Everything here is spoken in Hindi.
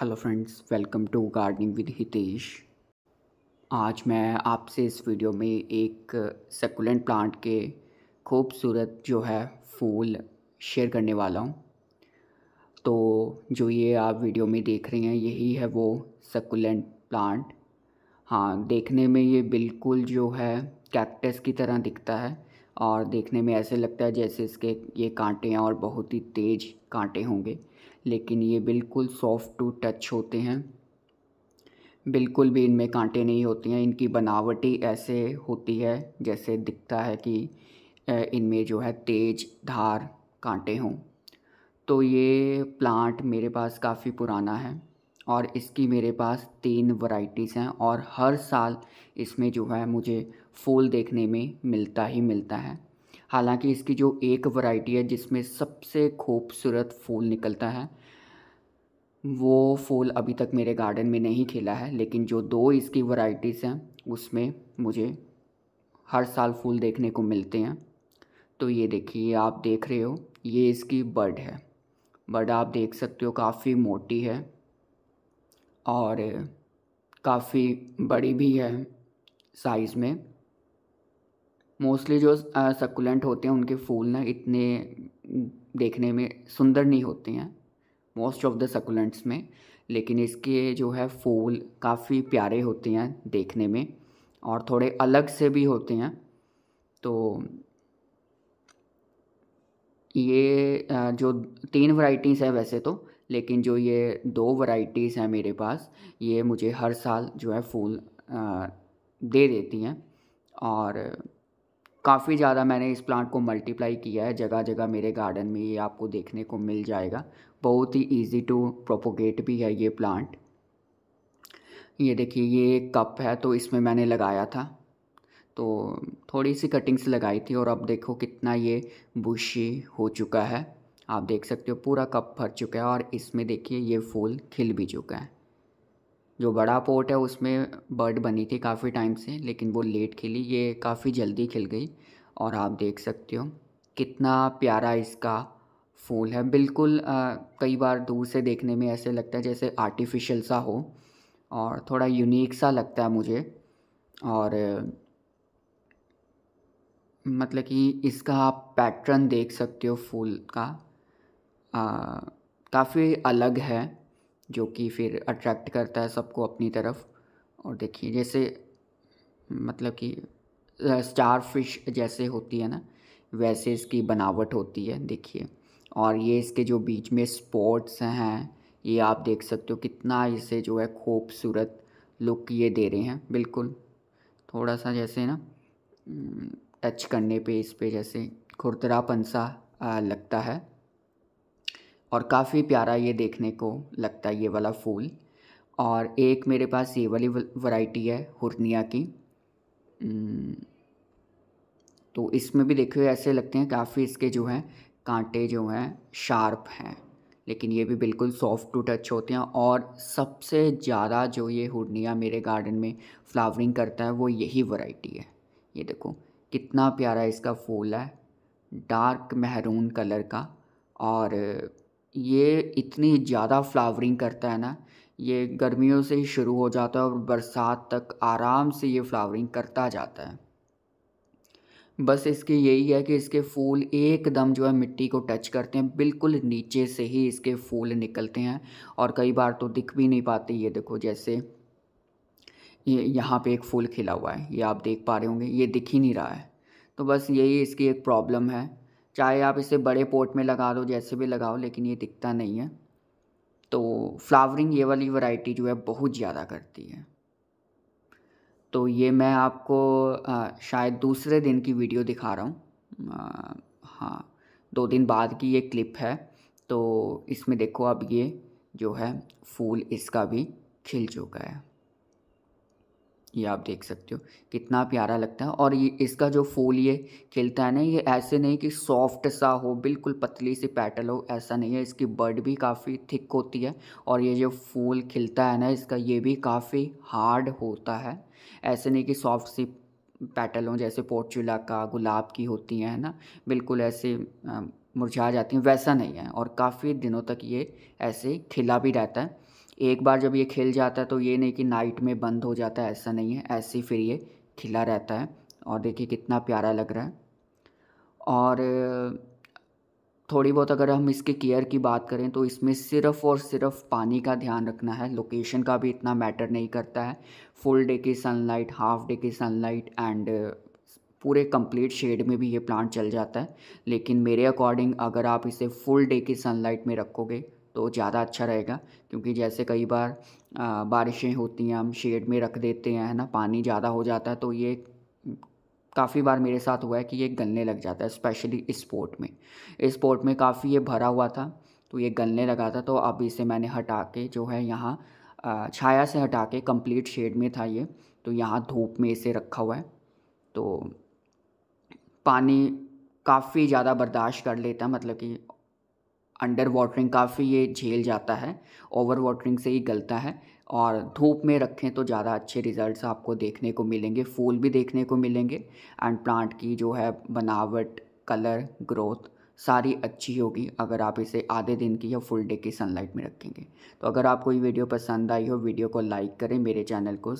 hello friends welcome to gardening with Hitesh आज मैं आपसे इस वीडियो में एक सकुलेंट प्लांट के खूबसूरत जो है फूल शेयर करने वाला हूँ तो जो ये आप वीडियो में देख रहे हैं यही है वो सकुलेंट प्लांट हाँ देखने में ये बिल्कुल जो है कैक्टस की तरह दिखता है और देखने में ऐसे लगता है जैसे इसके ये कांटे हैं और बहुत ही तेज़ कांटे होंगे लेकिन ये बिल्कुल सॉफ्ट टू टच होते हैं बिल्कुल भी इनमें कांटे नहीं होते हैं इनकी बनावटी ऐसे होती है जैसे दिखता है कि इनमें जो है तेज धार कांटे हों तो ये प्लांट मेरे पास काफ़ी पुराना है और इसकी मेरे पास तीन वराइटीज़ हैं और हर साल इसमें जो है मुझे फूल देखने में मिलता ही मिलता है हालांकि इसकी जो एक वैरायटी है जिसमें सबसे खूबसूरत फूल निकलता है वो फूल अभी तक मेरे गार्डन में नहीं खिला है लेकिन जो दो इसकी वैरायटीज़ हैं उसमें मुझे हर साल फूल देखने को मिलते हैं तो ये देखिए आप देख रहे हो ये इसकी बर्ड है बर्ड आप देख सकते हो काफ़ी मोटी है और काफ़ी बड़ी भी है साइज़ में मोस्टली जो सकुलेंट होते हैं उनके फूल ना इतने देखने में सुंदर नहीं होते हैं मोस्ट ऑफ द सकुलेंट्स में लेकिन इसके जो है फूल काफ़ी प्यारे होते हैं देखने में और थोड़े अलग से भी होते हैं तो ये जो तीन वैरायटीज़ हैं वैसे तो लेकिन जो ये दो वैरायटीज़ हैं मेरे पास ये मुझे हर साल जो है फूल दे देती हैं और काफ़ी ज़्यादा मैंने इस प्लांट को मल्टीप्लाई किया है जगह जगह मेरे गार्डन में ये आपको देखने को मिल जाएगा बहुत ही इजी टू प्रोपोगेट भी है ये प्लांट ये देखिए ये एक कप है तो इसमें मैंने लगाया था तो थोड़ी सी कटिंग्स लगाई थी और अब देखो कितना ये बुशी हो चुका है आप देख सकते हो पूरा कप भर चुका है और इसमें देखिए ये फूल खिल भी चुका है जो बड़ा पोर्ट है उसमें बर्ड बनी थी काफ़ी टाइम से लेकिन वो लेट खिली ये काफ़ी जल्दी खिल गई और आप देख सकते हो कितना प्यारा इसका फूल है बिल्कुल आ, कई बार दूर से देखने में ऐसे लगता है जैसे आर्टिफिशियल सा हो और थोड़ा यूनिक सा लगता है मुझे और मतलब कि इसका आप पैटर्न देख सकते हो फूल का काफ़ी अलग है जो कि फिर अट्रैक्ट करता है सबको अपनी तरफ और देखिए जैसे मतलब कि स्टार फिश जैसे होती है ना वैसे इसकी बनावट होती है देखिए और ये इसके जो बीच में स्पॉट्स हैं ये आप देख सकते हो कितना इसे जो है खूबसूरत लुक ये दे रहे हैं बिल्कुल थोड़ा सा जैसे ना टच करने पे इस पे जैसे खुरदरापन सा लगता है और काफ़ी प्यारा ये देखने को लगता है ये वाला फूल और एक मेरे पास ये वाली वैरायटी है हुरनिया की तो इसमें भी देखे हुए ऐसे लगते हैं काफ़ी इसके जो हैं कांटे जो हैं शार्प हैं लेकिन ये भी बिल्कुल सॉफ्ट टू टच होते हैं और सबसे ज़्यादा जो ये हुरनिया मेरे गार्डन में फ्लावरिंग करता है वो यही वैरायटी है ये देखो कितना प्यारा इसका फूल है डार्क महरून कलर का और ये इतनी ज़्यादा फ्लावरिंग करता है ना ये गर्मियों से ही शुरू हो जाता है और बरसात तक आराम से ये फ्लावरिंग करता जाता है बस इसकी यही है कि इसके फूल एकदम जो है मिट्टी को टच करते हैं बिल्कुल नीचे से ही इसके फूल निकलते हैं और कई बार तो दिख भी नहीं पाते ये देखो जैसे ये यहाँ पे एक फूल खिला हुआ है ये आप देख पा रहे होंगे ये दिख ही नहीं रहा है तो बस यही इसकी एक प्रॉब्लम है चाहे आप इसे बड़े पोट में लगा दो जैसे भी लगाओ लेकिन ये दिखता नहीं है तो फ्लावरिंग ये वाली वैरायटी जो है बहुत ज़्यादा करती है तो ये मैं आपको आ, शायद दूसरे दिन की वीडियो दिखा रहा हूँ हाँ दो दिन बाद की ये क्लिप है तो इसमें देखो अब ये जो है फूल इसका भी खिल चुका है ये आप देख सकते हो कितना प्यारा लगता है और ये इसका जो फूल ये खिलता है ना ये ऐसे नहीं कि सॉफ्ट सा हो बिल्कुल पतली सी पैटल हो ऐसा नहीं है इसकी बर्ड भी काफ़ी थिक होती है और ये जो फूल खिलता है ना इसका ये भी काफ़ी हार्ड होता है ऐसे नहीं कि सॉफ्ट सी पैटल हो जैसे पोर्चुला का गुलाब की होती हैं है ना बिल्कुल ऐसे मुरझा जाती हैं वैसा नहीं है और काफ़ी दिनों तक ये ऐसे खिला भी रहता है एक बार जब ये खेल जाता है तो ये नहीं कि नाइट में बंद हो जाता है ऐसा नहीं है ऐसे ही फिर ये खिला रहता है और देखिए कितना प्यारा लग रहा है और थोड़ी बहुत अगर हम इसके केयर की बात करें तो इसमें सिर्फ़ और सिर्फ पानी का ध्यान रखना है लोकेशन का भी इतना मैटर नहीं करता है फुल डे की सनलाइट हाफ डे की सनलाइट एंड पूरे कंप्लीट शेड में भी ये प्लांट चल जाता है लेकिन मेरे अकॉर्डिंग अगर आप इसे फुल डे की सनलाइट में रखोगे तो ज़्यादा अच्छा रहेगा क्योंकि जैसे कई बार बारिशें होती हैं हम शेड में रख देते हैं है ना पानी ज़्यादा हो जाता है तो ये काफ़ी बार मेरे साथ हुआ है कि ये गलने लग जाता है स्पेशली इस पोर्ट में इस पोर्ट में काफ़ी ये भरा हुआ था तो ये गलने लगा था तो अब इसे मैंने हटा के जो है यहाँ छाया से हटा के कंप्लीट शेड में था ये तो यहाँ धूप में इसे रखा हुआ है तो पानी काफ़ी ज़्यादा बर्दाश्त कर लेता मतलब कि अंडर वाटरिंग काफ़ी ये झेल जाता है ओवर वाटरिंग से ही गलता है और धूप में रखें तो ज़्यादा अच्छे रिजल्ट्स आपको देखने को मिलेंगे फूल भी देखने को मिलेंगे एंड प्लांट की जो है बनावट कलर ग्रोथ सारी अच्छी होगी अगर आप इसे आधे दिन की या फुल डे की सनलाइट में रखेंगे तो अगर आपको ये वीडियो पसंद आई हो वीडियो को लाइक करें मेरे चैनल को